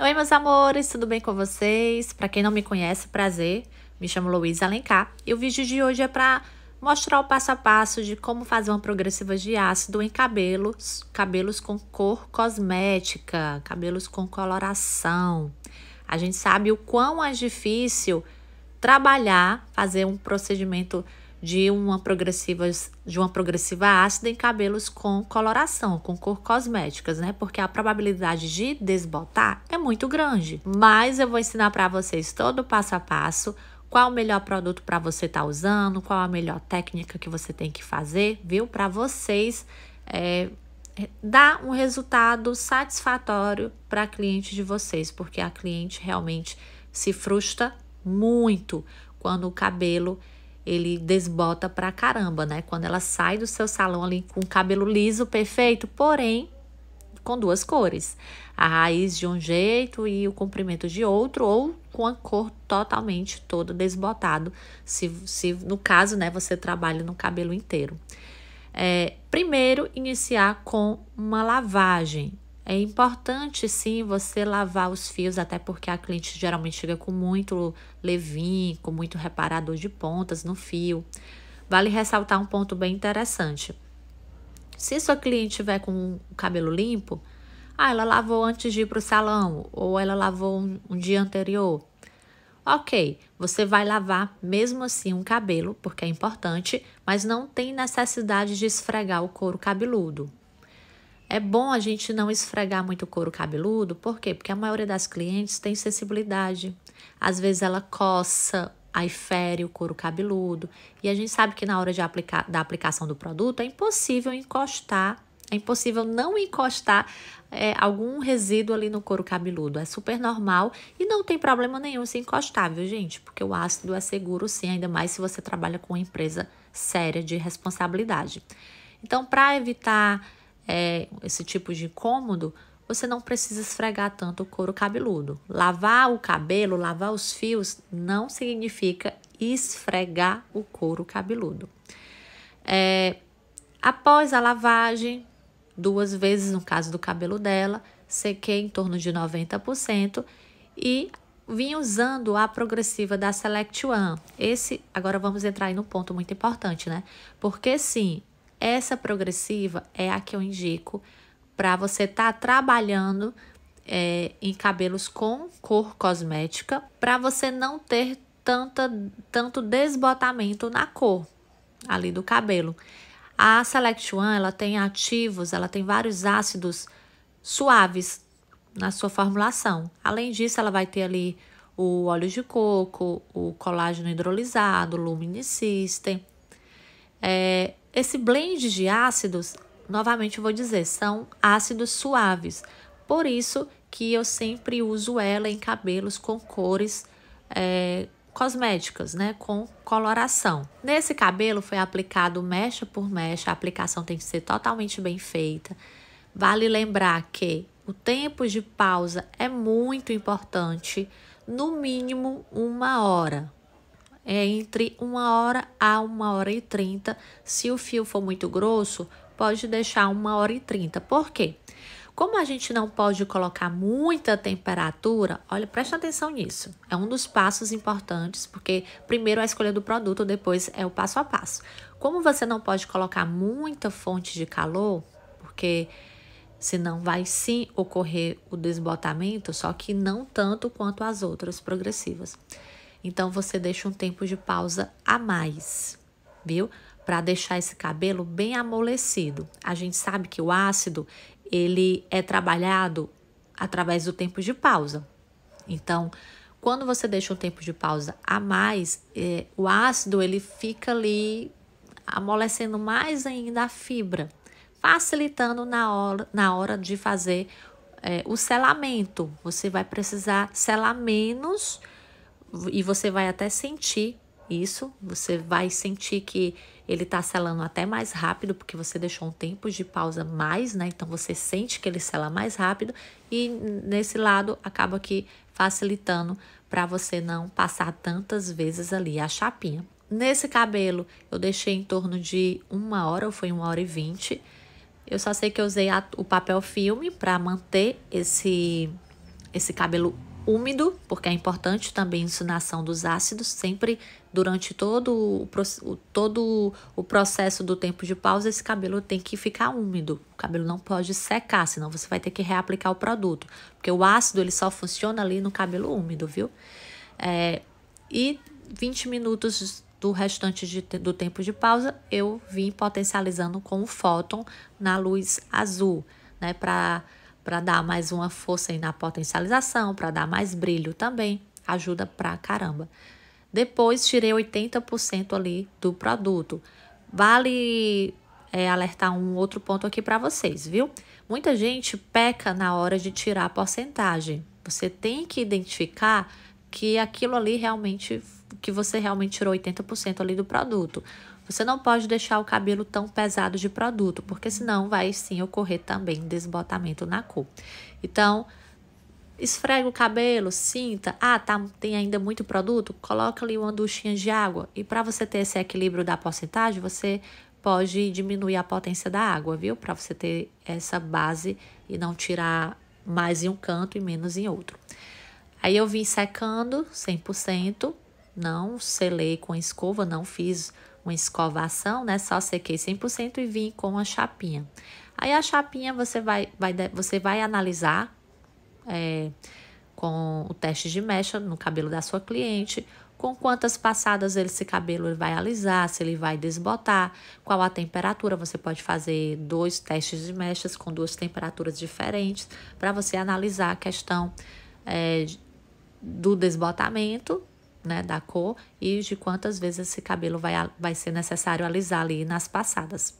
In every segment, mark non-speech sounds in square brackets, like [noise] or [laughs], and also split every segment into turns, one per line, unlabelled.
Oi, meus amores, tudo bem com vocês? Para quem não me conhece, prazer. Me chamo Luísa Alencar e o vídeo de hoje é para mostrar o passo a passo de como fazer uma progressiva de ácido em cabelos, cabelos com cor cosmética, cabelos com coloração. A gente sabe o quão é difícil trabalhar, fazer um procedimento de uma progressiva de uma progressiva ácida em cabelos com coloração, com cor cosméticas, né? Porque a probabilidade de desbotar é muito grande. Mas eu vou ensinar para vocês todo o passo a passo, qual o melhor produto para você estar tá usando, qual a melhor técnica que você tem que fazer, viu? Para vocês é, dar um resultado satisfatório para a cliente de vocês, porque a cliente realmente se frustra muito quando o cabelo ele desbota pra caramba, né? Quando ela sai do seu salão ali com o cabelo liso, perfeito, porém com duas cores. A raiz de um jeito e o comprimento de outro, ou com a cor totalmente todo desbotado, se, se no caso, né, você trabalha no cabelo inteiro. É, primeiro, iniciar com uma lavagem, é importante sim você lavar os fios, até porque a cliente geralmente chega com muito levinho, com muito reparador de pontas no fio. Vale ressaltar um ponto bem interessante. Se sua cliente tiver com o cabelo limpo, ah, ela lavou antes de ir para o salão, ou ela lavou um, um dia anterior, Ok, você vai lavar mesmo assim um cabelo, porque é importante, mas não tem necessidade de esfregar o couro cabeludo. É bom a gente não esfregar muito o couro cabeludo, por quê? Porque a maioria das clientes tem sensibilidade. Às vezes ela coça, aí fere o couro cabeludo. E a gente sabe que na hora de aplicar, da aplicação do produto é impossível encostar, é impossível não encostar é, algum resíduo ali no couro cabeludo. É super normal e não tem problema nenhum se encostar, viu, gente? Porque o ácido é seguro sim, ainda mais se você trabalha com uma empresa séria de responsabilidade. Então, para evitar é, esse tipo de cômodo, você não precisa esfregar tanto o couro cabeludo. Lavar o cabelo, lavar os fios, não significa esfregar o couro cabeludo. É, após a lavagem, duas vezes no caso do cabelo dela, sequei em torno de 90% e vim usando a progressiva da Select One. Esse, agora vamos entrar aí no ponto muito importante, né? Porque sim, essa progressiva é a que eu indico para você estar tá trabalhando é, em cabelos com cor cosmética, para você não ter tanta, tanto desbotamento na cor ali do cabelo. A Select One ela tem ativos, ela tem vários ácidos suaves na sua formulação. Além disso, ela vai ter ali o óleo de coco, o colágeno hidrolisado, o Lumine System. É, esse blend de ácidos, novamente vou dizer, são ácidos suaves. Por isso que eu sempre uso ela em cabelos com cores é, cosméticas, né? Com coloração. Nesse cabelo foi aplicado mecha por mecha, a aplicação tem que ser totalmente bem feita. Vale lembrar que o tempo de pausa é muito importante, no mínimo uma hora é entre uma hora a uma hora e trinta. Se o fio for muito grosso, pode deixar uma hora e trinta. Por quê? Como a gente não pode colocar muita temperatura, olha, presta atenção nisso. É um dos passos importantes, porque primeiro é a escolha do produto, depois é o passo a passo. Como você não pode colocar muita fonte de calor, porque senão vai sim ocorrer o desbotamento, só que não tanto quanto as outras progressivas. Então você deixa um tempo de pausa a mais, viu? Para deixar esse cabelo bem amolecido. A gente sabe que o ácido, ele é trabalhado através do tempo de pausa. Então, quando você deixa um tempo de pausa a mais, é, o ácido ele fica ali amolecendo mais ainda a fibra, facilitando na hora, na hora de fazer é, o selamento. Você vai precisar selar menos e você vai até sentir isso, você vai sentir que ele tá selando até mais rápido, porque você deixou um tempo de pausa mais, né? Então você sente que ele sela mais rápido e nesse lado acaba aqui facilitando para você não passar tantas vezes ali a chapinha. Nesse cabelo eu deixei em torno de uma hora, ou foi uma hora e vinte. Eu só sei que eu usei a, o papel filme para manter esse, esse cabelo úmido, porque é importante também a ensinação dos ácidos, sempre durante todo o, todo o processo do tempo de pausa, esse cabelo tem que ficar úmido. O cabelo não pode secar, senão você vai ter que reaplicar o produto, porque o ácido ele só funciona ali no cabelo úmido, viu? É, e 20 minutos do restante de, do tempo de pausa, eu vim potencializando com o fóton na luz azul, né? Para para dar mais uma força aí na potencialização, para dar mais brilho também. Ajuda pra caramba. Depois tirei 80% ali do produto. Vale é, alertar um outro ponto aqui para vocês, viu? Muita gente peca na hora de tirar a porcentagem. Você tem que identificar que aquilo ali realmente que você realmente tirou 80% ali do produto. Você não pode deixar o cabelo tão pesado de produto, porque senão vai sim ocorrer também desbotamento na cor. Então, esfrega o cabelo, cinta. Ah, tá, tem ainda muito produto? Coloca ali uma duchinha de água. E para você ter esse equilíbrio da porcentagem, você pode diminuir a potência da água, viu? Para você ter essa base e não tirar mais em um canto e menos em outro. Aí eu vim secando 100%, não selei com escova, não fiz uma escovação, né? Só sequei 100% e vim com a chapinha. Aí a chapinha você vai, vai, você vai analisar é, com o teste de mecha no cabelo da sua cliente, com quantas passadas esse cabelo vai alisar, se ele vai desbotar, qual a temperatura. Você pode fazer dois testes de mechas com duas temperaturas diferentes para você analisar a questão é, do desbotamento né, da cor e de quantas vezes esse cabelo vai, vai ser necessário alisar ali nas passadas.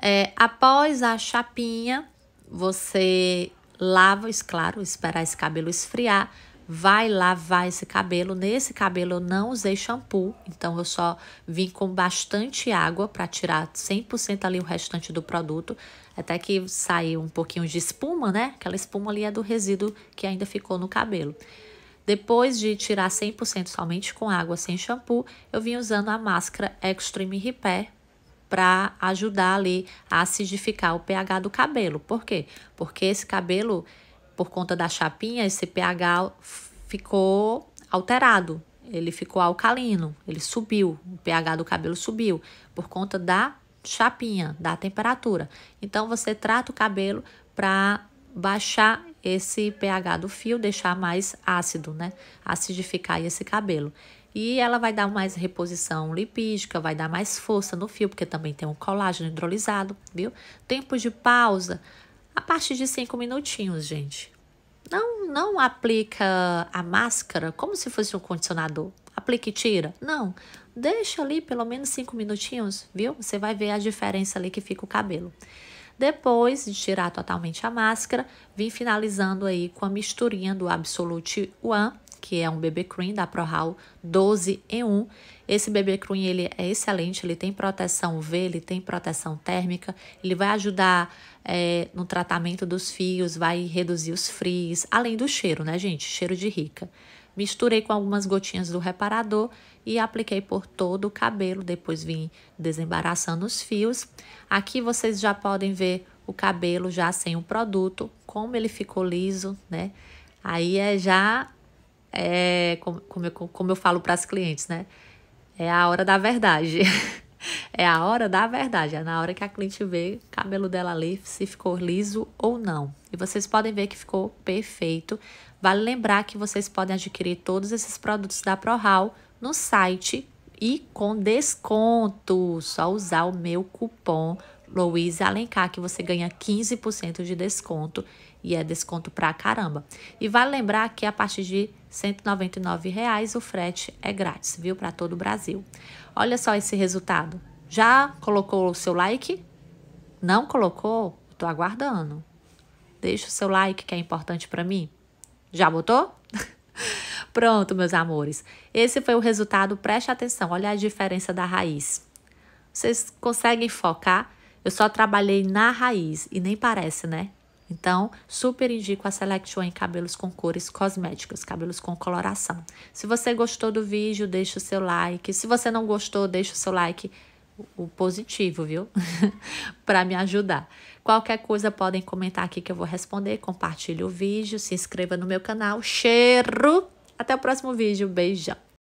É, após a chapinha, você lava, claro, esperar esse cabelo esfriar, vai lavar esse cabelo. Nesse cabelo eu não usei shampoo, então eu só vim com bastante água para tirar 100% ali o restante do produto, até que saiu um pouquinho de espuma, né? Aquela espuma ali é do resíduo que ainda ficou no cabelo. Depois de tirar 100% somente com água, sem shampoo, eu vim usando a máscara Extreme Repair para ajudar ali a acidificar o pH do cabelo. Por quê? Porque esse cabelo, por conta da chapinha, esse pH ficou alterado, ele ficou alcalino, ele subiu, o pH do cabelo subiu por conta da chapinha, da temperatura. Então você trata o cabelo para baixar esse pH do fio, deixar mais ácido, né? Acidificar esse cabelo. E ela vai dar mais reposição lipídica, vai dar mais força no fio, porque também tem um colágeno hidrolisado, viu? Tempo de pausa a partir de 5 minutinhos, gente. Não, não aplica a máscara como se fosse um condicionador. Aplica e tira. Não. Deixa ali pelo menos 5 minutinhos, viu? Você vai ver a diferença ali que fica o cabelo. Depois de tirar totalmente a máscara, vim finalizando aí com a misturinha do Absolute One, que é um BB Cream da ProHal 12 em 1. Esse BB Cream ele é excelente, ele tem proteção UV, ele tem proteção térmica, ele vai ajudar é, no tratamento dos fios, vai reduzir os frizz, além do cheiro, né, gente? Cheiro de rica. Misturei com algumas gotinhas do reparador e apliquei por todo o cabelo. Depois vim desembaraçando os fios. Aqui vocês já podem ver o cabelo já sem o produto, como ele ficou liso, né? Aí é já, é, como, como, eu, como eu falo para as clientes, né? É a hora da verdade. [laughs] é a hora da verdade. É na hora que a cliente vê cabelo dela ali se ficou liso ou não. E vocês podem ver que ficou perfeito. Vale lembrar que vocês podem adquirir todos esses produtos da ProHal no site e com desconto. Só usar o meu cupom Louise Alencar que você ganha 15% de desconto e é desconto pra caramba. E vale lembrar que a partir de R$ 199 reais, o frete é grátis, viu, para todo o Brasil. Olha só esse resultado. Já colocou o seu like? Não colocou? Estou aguardando. Deixa o seu like que é importante para mim. Já botou? [laughs] Pronto, meus amores. Esse foi o resultado. Preste atenção, olha a diferença da raiz. Vocês conseguem focar? Eu só trabalhei na raiz e nem parece, né? Então, super indico a Select One em cabelos com cores cosméticas, cabelos com coloração. Se você gostou do vídeo, deixa o seu like. Se você não gostou, deixa o seu like o positivo, viu? [laughs] para me ajudar. Qualquer coisa podem comentar aqui que eu vou responder. Compartilhe o vídeo, se inscreva no meu canal. Cheiro! Até o próximo vídeo. Beijão!